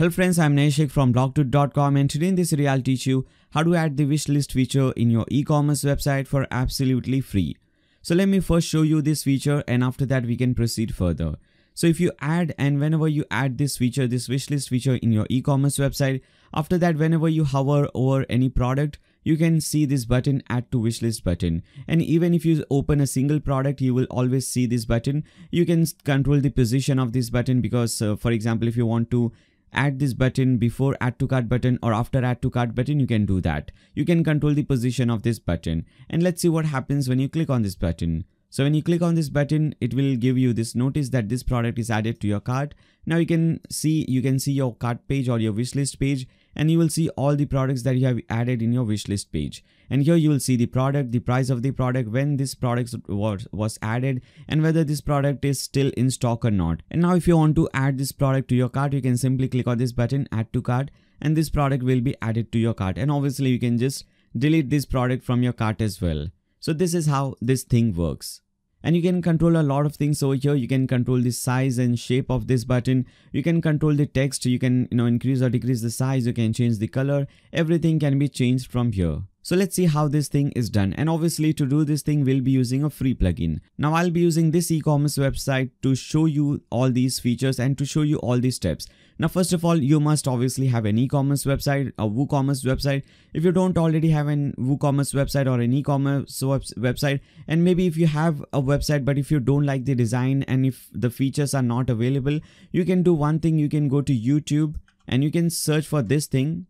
Hello friends, I'm Nashik from blogtoot.com, and today in this video I'll teach you how to add the wishlist feature in your e-commerce website for absolutely free. So let me first show you this feature and after that we can proceed further. So if you add and whenever you add this feature, this wishlist feature in your e-commerce website, after that whenever you hover over any product, you can see this button add to wishlist button and even if you open a single product you will always see this button you can control the position of this button because uh, for example if you want to add this button before add to cart button or after add to cart button you can do that you can control the position of this button and let's see what happens when you click on this button so when you click on this button it will give you this notice that this product is added to your cart now you can see you can see your cart page or your wishlist page and you will see all the products that you have added in your wishlist page. And here you will see the product, the price of the product, when this product was, was added and whether this product is still in stock or not. And now if you want to add this product to your cart, you can simply click on this button add to cart and this product will be added to your cart. And obviously you can just delete this product from your cart as well. So this is how this thing works and you can control a lot of things over here you can control the size and shape of this button you can control the text you can you know increase or decrease the size you can change the color everything can be changed from here so let's see how this thing is done. And obviously to do this thing, we'll be using a free plugin. Now I'll be using this e-commerce website to show you all these features and to show you all these steps. Now, first of all, you must obviously have an e-commerce website, a WooCommerce website. If you don't already have an WooCommerce website or an e-commerce web website, and maybe if you have a website, but if you don't like the design and if the features are not available, you can do one thing. You can go to YouTube and you can search for this thing,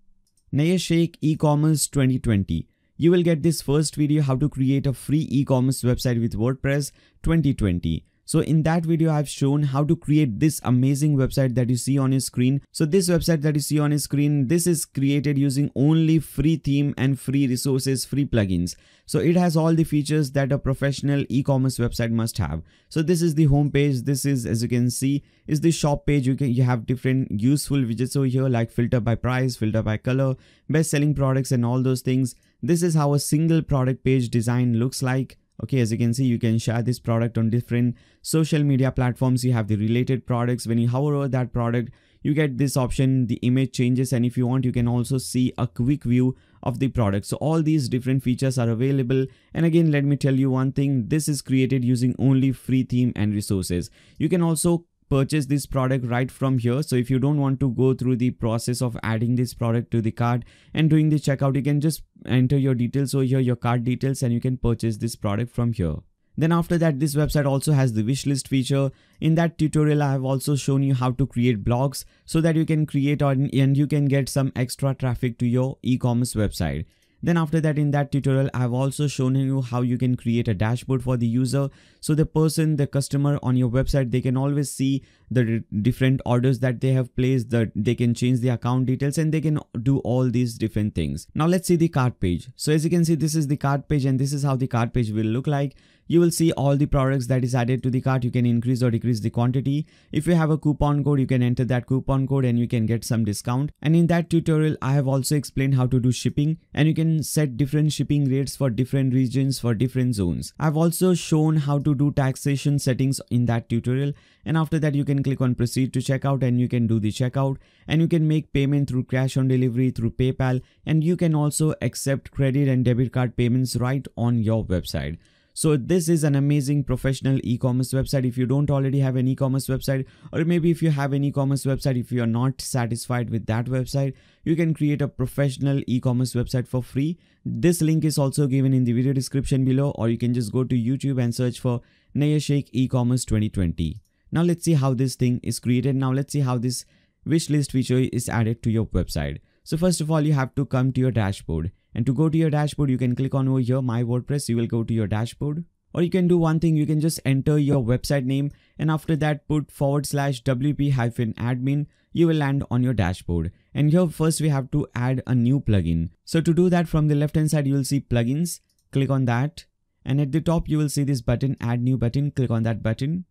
Naya Shake e-commerce 2020. You will get this first video how to create a free e-commerce website with WordPress 2020. So in that video, I've shown how to create this amazing website that you see on your screen. So this website that you see on your screen, this is created using only free theme and free resources, free plugins. So it has all the features that a professional e-commerce website must have. So this is the home page. This is, as you can see, is the shop page. You can you have different useful widgets over here like filter by price, filter by color, best selling products and all those things. This is how a single product page design looks like okay as you can see you can share this product on different social media platforms you have the related products when you hover over that product you get this option the image changes and if you want you can also see a quick view of the product so all these different features are available and again let me tell you one thing this is created using only free theme and resources you can also purchase this product right from here so if you don't want to go through the process of adding this product to the cart and doing the checkout you can just enter your details over here your cart details and you can purchase this product from here then after that this website also has the wishlist feature in that tutorial i have also shown you how to create blogs so that you can create and you can get some extra traffic to your e-commerce website then after that in that tutorial, I've also shown you how you can create a dashboard for the user. So the person, the customer on your website, they can always see the different orders that they have placed, that they can change the account details and they can do all these different things. Now let's see the cart page. So as you can see, this is the cart page and this is how the cart page will look like you will see all the products that is added to the cart. You can increase or decrease the quantity. If you have a coupon code, you can enter that coupon code and you can get some discount. And in that tutorial, I have also explained how to do shipping and you can set different shipping rates for different regions for different zones. I've also shown how to do taxation settings in that tutorial and after that you can click on proceed to checkout and you can do the checkout and you can make payment through cash on delivery through PayPal and you can also accept credit and debit card payments right on your website. So this is an amazing professional e-commerce website. If you don't already have an e-commerce website, or maybe if you have an e-commerce website, if you are not satisfied with that website, you can create a professional e-commerce website for free. This link is also given in the video description below, or you can just go to YouTube and search for Naya e e-commerce 2020. Now let's see how this thing is created. Now let's see how this wish list feature is added to your website. So first of all, you have to come to your dashboard and to go to your dashboard, you can click on over here, My WordPress, you will go to your dashboard. Or you can do one thing, you can just enter your website name and after that put forward slash WP hyphen admin, you will land on your dashboard. And here first we have to add a new plugin. So to do that from the left hand side, you will see plugins, click on that. And at the top, you will see this button, add new button, click on that button.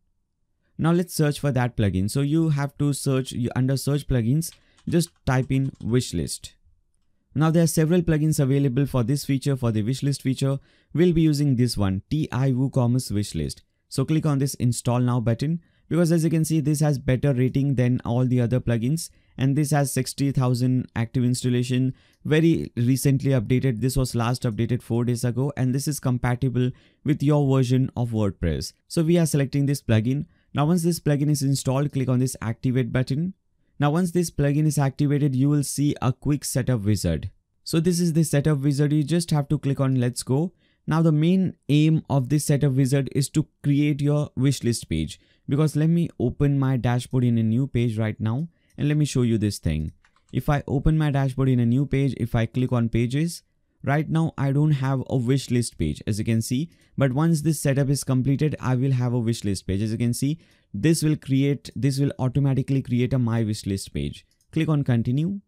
Now let's search for that plugin. So you have to search under search plugins, just type in wishlist. Now there are several plugins available for this feature for the wishlist feature. We'll be using this one, TI WooCommerce wishlist. So click on this install now button because as you can see this has better rating than all the other plugins and this has 60,000 active installation very recently updated this was last updated 4 days ago and this is compatible with your version of WordPress. So we are selecting this plugin. Now once this plugin is installed click on this activate button now once this plugin is activated, you will see a quick setup wizard. So this is the setup wizard, you just have to click on let's go. Now the main aim of this setup wizard is to create your wishlist page because let me open my dashboard in a new page right now and let me show you this thing. If I open my dashboard in a new page, if I click on pages, right now I don't have a wishlist page as you can see but once this setup is completed I will have a wishlist page as you can see this will create this will automatically create a my wish list page click on continue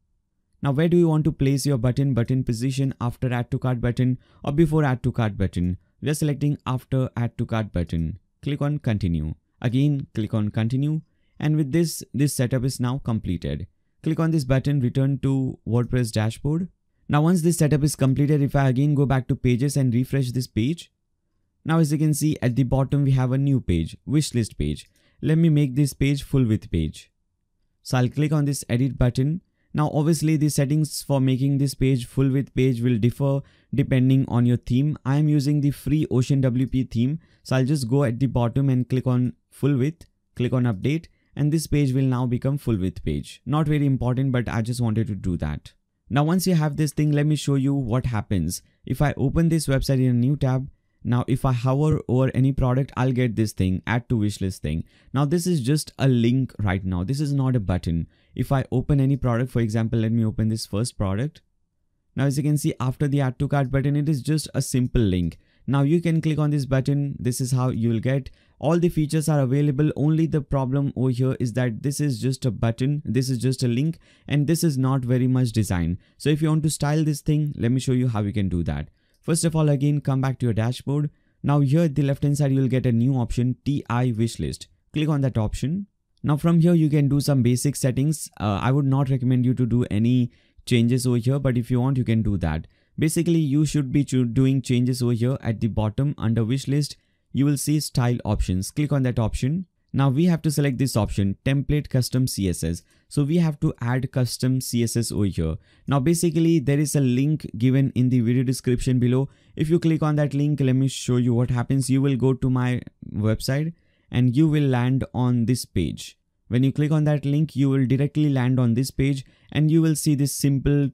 now where do you want to place your button button position after add to cart button or before add to cart button we are selecting after add to cart button click on continue again click on continue and with this this setup is now completed click on this button return to wordpress dashboard now once this setup is completed if i again go back to pages and refresh this page now as you can see at the bottom we have a new page, wishlist page. Let me make this page full width page. So I'll click on this edit button. Now obviously the settings for making this page full width page will differ depending on your theme. I am using the free Ocean WP theme. So I'll just go at the bottom and click on full width, click on update and this page will now become full width page. Not very important but I just wanted to do that. Now once you have this thing let me show you what happens. If I open this website in a new tab now, if I hover over any product, I'll get this thing, add to wishlist thing. Now, this is just a link right now. This is not a button. If I open any product, for example, let me open this first product. Now, as you can see, after the add to cart button, it is just a simple link. Now, you can click on this button. This is how you'll get. All the features are available. Only the problem over here is that this is just a button. This is just a link and this is not very much design. So if you want to style this thing, let me show you how you can do that. First of all, again, come back to your dashboard. Now here at the left hand side, you'll get a new option TI wishlist. Click on that option. Now from here, you can do some basic settings. Uh, I would not recommend you to do any changes over here, but if you want, you can do that. Basically, you should be doing changes over here at the bottom under wishlist. You will see style options. Click on that option. Now we have to select this option template custom CSS. So we have to add custom CSS over here. Now basically there is a link given in the video description below. If you click on that link, let me show you what happens. You will go to my website and you will land on this page. When you click on that link, you will directly land on this page and you will see this simple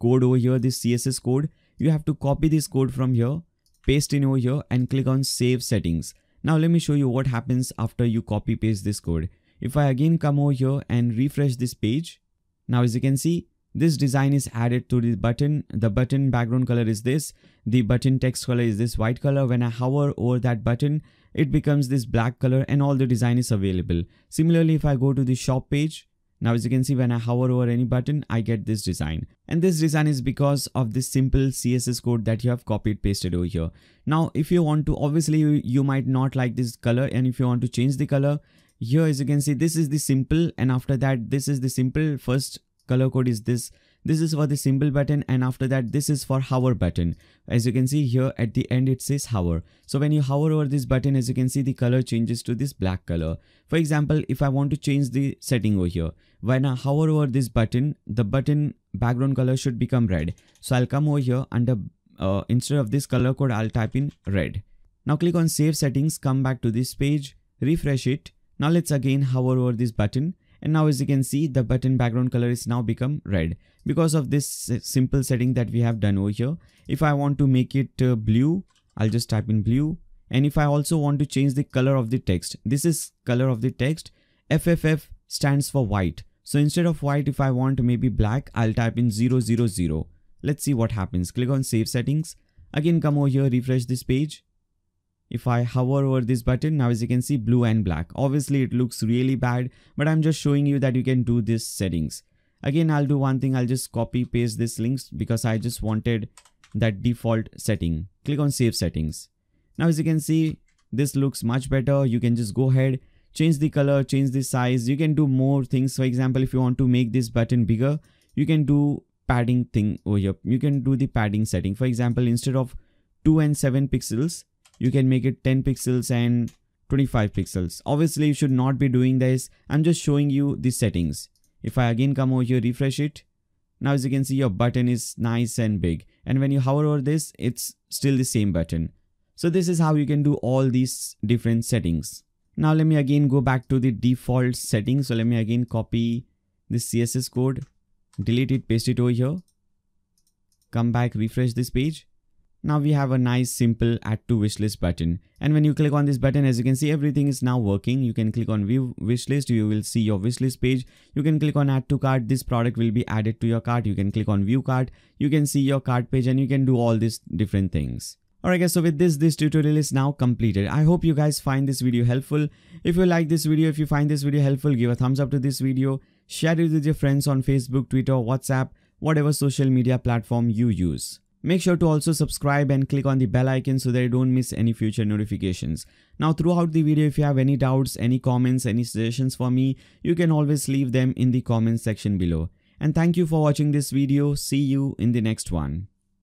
code over here, this CSS code. You have to copy this code from here, paste in over here and click on save settings. Now let me show you what happens after you copy paste this code. If I again come over here and refresh this page, now as you can see, this design is added to the button. The button background color is this. The button text color is this white color. When I hover over that button, it becomes this black color and all the design is available. Similarly, if I go to the shop page, now as you can see when I hover over any button, I get this design. And this design is because of this simple CSS code that you have copied pasted over here. Now if you want to, obviously you, you might not like this color and if you want to change the color, here as you can see this is the simple and after that this is the simple first color code is this this is for the symbol button and after that this is for hover button. As you can see here at the end it says hover. So when you hover over this button as you can see the color changes to this black color. For example if I want to change the setting over here. When I hover over this button the button background color should become red. So I'll come over here under uh, instead of this color code I'll type in red. Now click on save settings come back to this page refresh it. Now let's again hover over this button and now as you can see the button background color is now become red because of this simple setting that we have done over here if i want to make it uh, blue i'll just type in blue and if i also want to change the color of the text this is color of the text fff stands for white so instead of white if i want maybe black i'll type in 000 let's see what happens click on save settings again come over here refresh this page if I hover over this button, now as you can see blue and black. Obviously it looks really bad, but I'm just showing you that you can do these settings. Again, I'll do one thing, I'll just copy paste this links because I just wanted that default setting. Click on save settings. Now as you can see, this looks much better. You can just go ahead, change the color, change the size. You can do more things. For example, if you want to make this button bigger, you can do padding thing over here. You can do the padding setting. For example, instead of 2 and 7 pixels, you can make it 10 pixels and 25 pixels. Obviously you should not be doing this. I'm just showing you the settings. If I again come over here refresh it. Now as you can see your button is nice and big and when you hover over this it's still the same button. So this is how you can do all these different settings. Now let me again go back to the default settings. So let me again copy this CSS code, delete it, paste it over here. Come back, refresh this page. Now we have a nice simple add to wishlist button and when you click on this button as you can see everything is now working. You can click on view wishlist you will see your wishlist page. You can click on add to cart this product will be added to your cart. You can click on view cart you can see your cart page and you can do all these different things. Alright guys, so with this, this tutorial is now completed. I hope you guys find this video helpful. If you like this video, if you find this video helpful, give a thumbs up to this video. Share it with your friends on Facebook, Twitter, WhatsApp, whatever social media platform you use. Make sure to also subscribe and click on the bell icon so that you don't miss any future notifications. Now throughout the video if you have any doubts, any comments, any suggestions for me, you can always leave them in the comment section below. And thank you for watching this video, see you in the next one.